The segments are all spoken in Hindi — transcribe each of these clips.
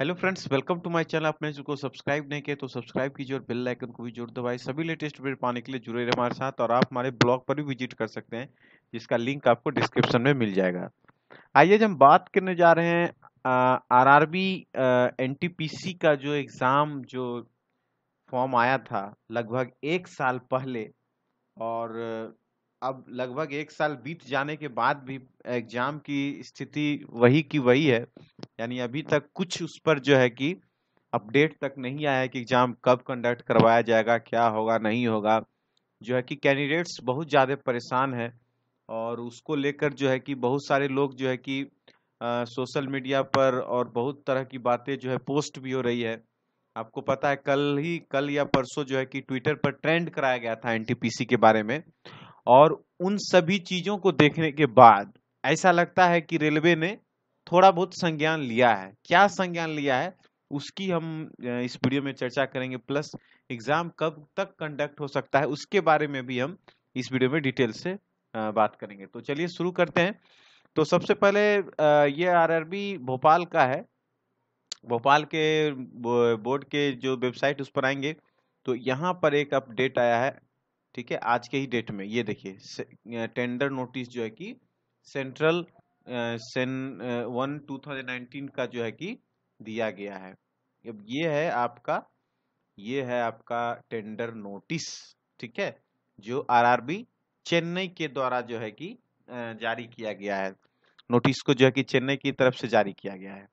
hello friends welcome to my channel आपने जिसको सब्सक्राइब नहीं किया तो सब्सक्राइब कीजिए और बेल लाइकन को भी जोर भाई सभी लेटेस्ट अपडेट पाने के लिए जुड़े रहे हमारे साथ और आप हमारे ब्लॉग पर भी विजिट कर सकते हैं जिसका लिंक आपको डिस्क्रिप्शन में मिल जाएगा आइए जब हम बात करने जा रहे हैं R R B N T P C का जो एग्ज़ाम जो फॉर्म आया था लगभग एक साल पहले और अब लगभग एक साल बीत जाने के बाद भी एग्जाम की स्थिति वही की वही है यानी अभी तक कुछ उस पर जो है कि अपडेट तक नहीं आया है कि एग्ज़ाम कब कंडक्ट करवाया जाएगा क्या होगा नहीं होगा जो है कि कैंडिडेट्स बहुत ज़्यादा परेशान हैं और उसको लेकर जो है कि बहुत सारे लोग जो है कि सोशल मीडिया पर और बहुत तरह की बातें जो है पोस्ट भी हो रही है आपको पता है कल ही कल या परसों जो है कि ट्विटर पर ट्रेंड कराया गया था एनटीपीसी के बारे में और उन सभी चीज़ों को देखने के बाद ऐसा लगता है कि रेलवे ने थोड़ा बहुत संज्ञान लिया है क्या संज्ञान लिया है उसकी हम इस वीडियो में चर्चा करेंगे प्लस एग्ज़ाम कब तक कंडक्ट हो सकता है उसके बारे में भी हम इस वीडियो में डिटेल से बात करेंगे तो चलिए शुरू करते हैं तो सबसे पहले ये आरआरबी भोपाल का है भोपाल के बोर्ड के जो वेबसाइट उस पर आएंगे तो यहाँ पर एक अपडेट आया है ठीक है आज के ही डेट में ये देखिए टेंडर नोटिस जो है कि central CEN one two thousand nineteen का जो है कि दिया गया है अब ये है आपका ये है आपका टेंडर नोटिस ठीक है जो आरआरबी चेन्नई के द्वारा जो है कि जारी किया गया है नोटिस को जो है कि चेन्नई की तरफ से जारी किया गया है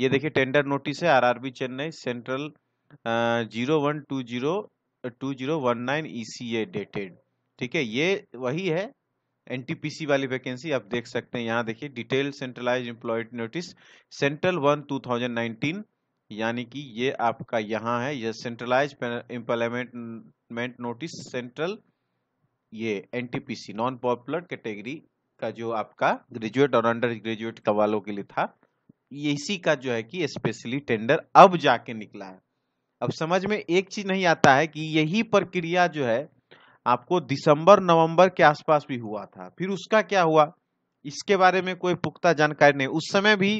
ये देखिए टेंडर नोटिस है RRB Chennai central zero one two zero two zero one nine E C A dated ठीक है ये वही है एनटीपीसी वाली वैकेंसी आप देख सकते हैं यहाँ देखिए detail centralize employ notice central one two thousand nineteen यानी कि ये आपका यहाँ है यह सेंट्रलाइज एम्प्लॉयमेंट नोटिस सेंट्रल ये एनटीपीसी नॉन पॉपुलर कैटेगरी का जो आपका ग्रेजुएट और अंडर ग्रेजुएट वालों के लिए था इसी का जो है कि स्पेशली टेंडर अब जाके निकला है अब समझ में एक चीज नहीं आता है कि यही प्रक्रिया जो है आपको दिसंबर नवंबर के आसपास भी हुआ था फिर उसका क्या हुआ इसके बारे में कोई पुख्ता जानकारी नहीं उस समय भी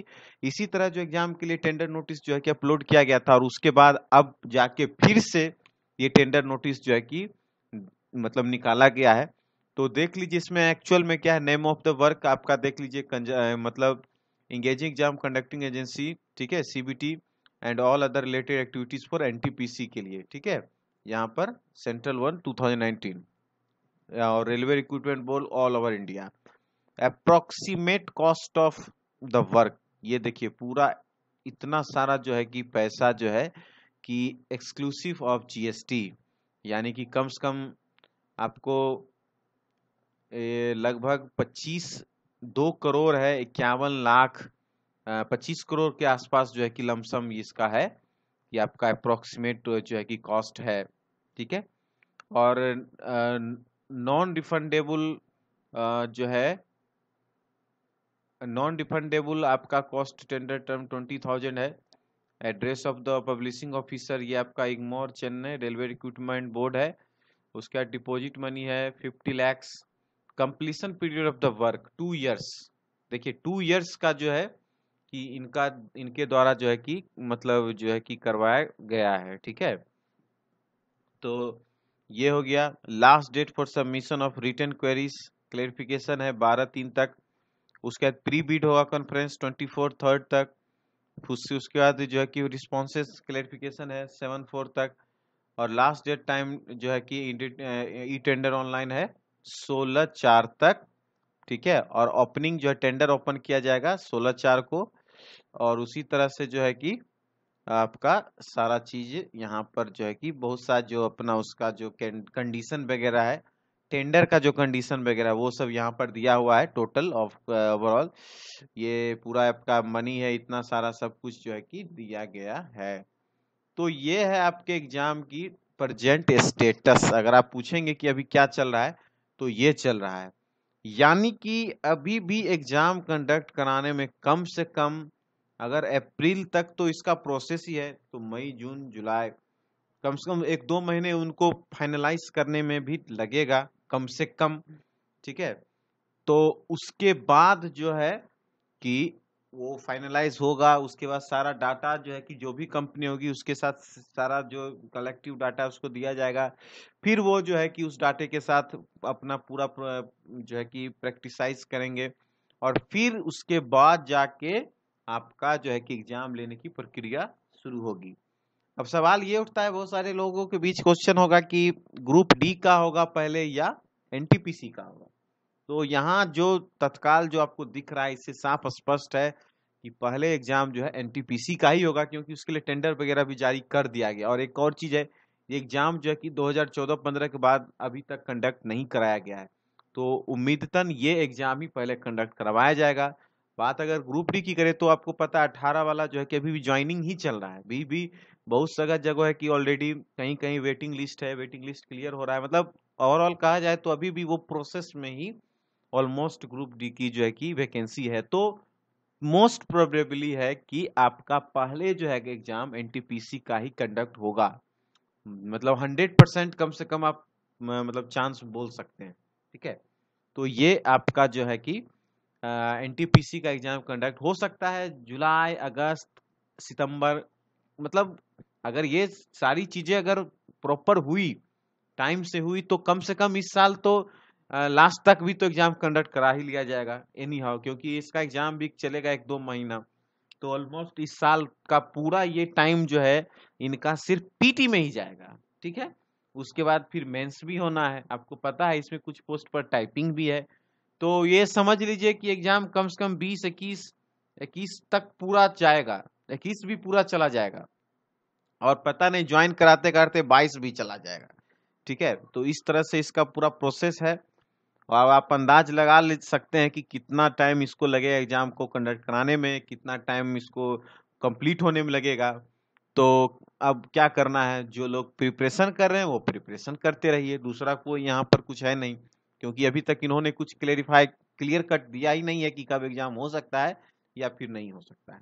इसी तरह जो एग्जाम के लिए टेंडर नोटिस जो है कि अपलोड किया गया था और उसके बाद अब जाके फिर से ये टेंडर नोटिस जो है कि मतलब निकाला गया है तो देख लीजिए इसमें एक्चुअल में क्या है नेम ऑफ द वर्क आपका देख लीजिए मतलब इंगेजिंग एग्जाम कंडक्टिंग एजेंसी ठीक है CBT and all other related activities for C के लिए ठीक है यहाँ पर सेंट्रल वन 2019 और railway recruitment board all over India approximate cost of the work ये देखिए पूरा इतना सारा जो है कि पैसा जो है कि एक्सक्लूसिव ऑफ जीएसटी यानी कि कम से कम आपको लगभग 25 दो करोड़ है इक्यावन लाख पच्चीस करोड़ के आसपास जो है कि लमसम इसका है ये आपका अप्रोक्सीमेट जो है कि कॉस्ट है ठीक है और नॉन रिफंडेबल जो है नॉन रिफंडेबल आपका cost tender term twenty thousand है address of the publishing officer ये आपका Egmore Chennai railway recruitment board है उसका डिपॉजिट मनी है fifty lakhs completion period of the work two years देखिए टू ईयर्स का जो है कि इनका इनके द्वारा जो है कि मतलब जो है कि करवाया गया है ठीक है तो ये हो गया last date for submission of return queries clarification है बारह तीन तक उसके बाद प्री बीड होगा कॉन्फ्रेंस ट्वेंटी फोर थर्ड तक उससे उसके बाद जो है कि रिस्पॉन्सेज क्लेरिफिकेशन है सेवन फोर तक और लास्ट डेट टाइम जो है कि ई टेंडर ऑनलाइन है सोलह चार तक ठीक है और ओपनिंग जो है टेंडर ओपन किया जाएगा सोलह चार को और उसी तरह से जो है कि आपका सारा चीज यहाँ पर जो है कि बहुत सा जो अपना उसका जो कंडीशन वगैरह है टेंडर का जो कंडीशन वगैरह वो सब यहाँ पर दिया हुआ है टोटल ऑफ ओवरऑल ये पूरा आपका मनी है इतना सारा सब कुछ जो है कि दिया गया है तो ये है आपके एग्जाम की प्रजेंट स्टेटस अगर आप पूछेंगे कि अभी क्या चल रहा है तो ये चल रहा है यानी कि अभी भी एग्जाम कंडक्ट कराने में कम से कम अगर अप्रैल तक तो इसका प्रोसेस ही है तो मई जून जुलाई कम से कम एक दो महीने उनको फाइनलाइज करने में भी लगेगा कम से कम ठीक है तो उसके बाद जो है कि वो फाइनलाइज होगा उसके बाद सारा डाटा जो है कि जो भी कंपनी होगी उसके साथ सारा जो कलेक्टिव डाटा उसको दिया जाएगा फिर वो जो है कि उस डाटे के साथ अपना पूरा जो है कि प्रैक्टिसाइज करेंगे और फिर उसके बाद जाके आपका जो है कि एग्जाम लेने की प्रक्रिया शुरू होगी अब सवाल ये उठता है बहुत सारे लोगों के बीच क्वेश्चन होगा कि ग्रुप डी का होगा पहले या एन का होगा तो यहाँ जो तत्काल जो आपको दिख रहा है इससे साफ स्पष्ट है कि पहले एग्जाम जो है एन का ही होगा क्योंकि उसके लिए टेंडर वगैरह भी जारी कर दिया गया और एक और चीज़ है ये एग्जाम जो है कि 2014-15 के बाद अभी तक कंडक्ट नहीं कराया गया है तो उम्मीदतन ये एग्जाम ही पहले कंडक्ट करवाया जाएगा बात अगर ग्रुप डी की करें तो आपको पता है अठारह वाला जो है कि अभी भी ज्वाइनिंग ही चल रहा है अभी भी बहुत सगत जगह है कि ऑलरेडी कहीं कहीं वेटिंग लिस्ट है वेटिंग लिस्ट क्लियर हो रहा है मतलब ओवरऑल कहा जाए तो अभी भी वो प्रोसेस में ही ऑलमोस्ट ग्रुप डी की जो है कि वैकेंसी है तो मोस्ट प्रोबेबली है कि आपका पहले जो है एग्जाम एन का ही कंडक्ट होगा मतलब हंड्रेड परसेंट कम से कम आप मतलब चांस बोल सकते हैं ठीक है तो ये आपका जो है कि एन का एग्ज़ाम कंडक्ट हो सकता है जुलाई अगस्त सितंबर मतलब अगर ये सारी चीज़ें अगर प्रॉपर हुई टाइम से हुई तो कम से कम इस साल तो लास्ट तक भी तो एग्ज़ाम कंडक्ट करा ही लिया जाएगा एनी हाउ क्योंकि इसका एग्ज़ाम भी चलेगा एक दो महीना तो ऑलमोस्ट इस साल का पूरा ये टाइम जो है इनका सिर्फ पीटी में ही जाएगा ठीक है उसके बाद फिर मेंस भी होना है आपको पता है इसमें कुछ पोस्ट पर टाइपिंग भी है तो ये समझ लीजिए कि एग्जाम कम से कम बीस इक्कीस इक्कीस तक पूरा जाएगा इक्कीस भी पूरा चला जाएगा और पता नहीं ज्वाइन कराते कराते बाईस भी चला जाएगा ठीक है तो इस तरह से इसका पूरा प्रोसेस है और आप अंदाज लगा ले सकते हैं कि कितना टाइम इसको लगेगा एग्जाम को कंडक्ट कराने में कितना टाइम इसको कंप्लीट होने में लगेगा तो अब क्या करना है जो लोग प्रिपरेशन कर रहे हैं वो प्रिपरेशन करते रहिए दूसरा कोई यहाँ पर कुछ है नहीं क्योंकि अभी तक इन्होंने कुछ क्लेरिफाई क्लियर कट दिया ही नहीं है कि कब एग्जाम हो सकता है या फिर नहीं हो सकता है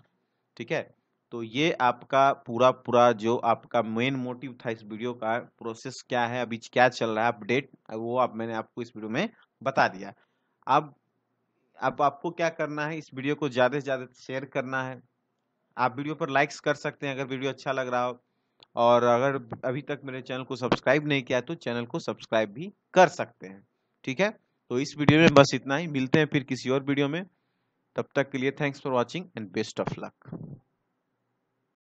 ठीक है तो ये आपका पूरा पूरा जो आपका मेन मोटिव था इस वीडियो का प्रोसेस क्या है अभी क्या चल रहा है अपडेट वो आप मैंने आपको इस वीडियो में बता दिया अब अब आपको क्या करना है इस वीडियो को ज़्यादा से ज़्यादा शेयर करना है आप वीडियो पर लाइक्स कर सकते हैं अगर वीडियो अच्छा लग रहा हो और अगर अभी तक मेरे चैनल को सब्सक्राइब नहीं किया तो चैनल को सब्सक्राइब भी कर सकते हैं ठीक है तो इस वीडियो में बस इतना ही मिलते हैं फिर किसी और वीडियो में तब तक के लिए thanks for watching and best of luck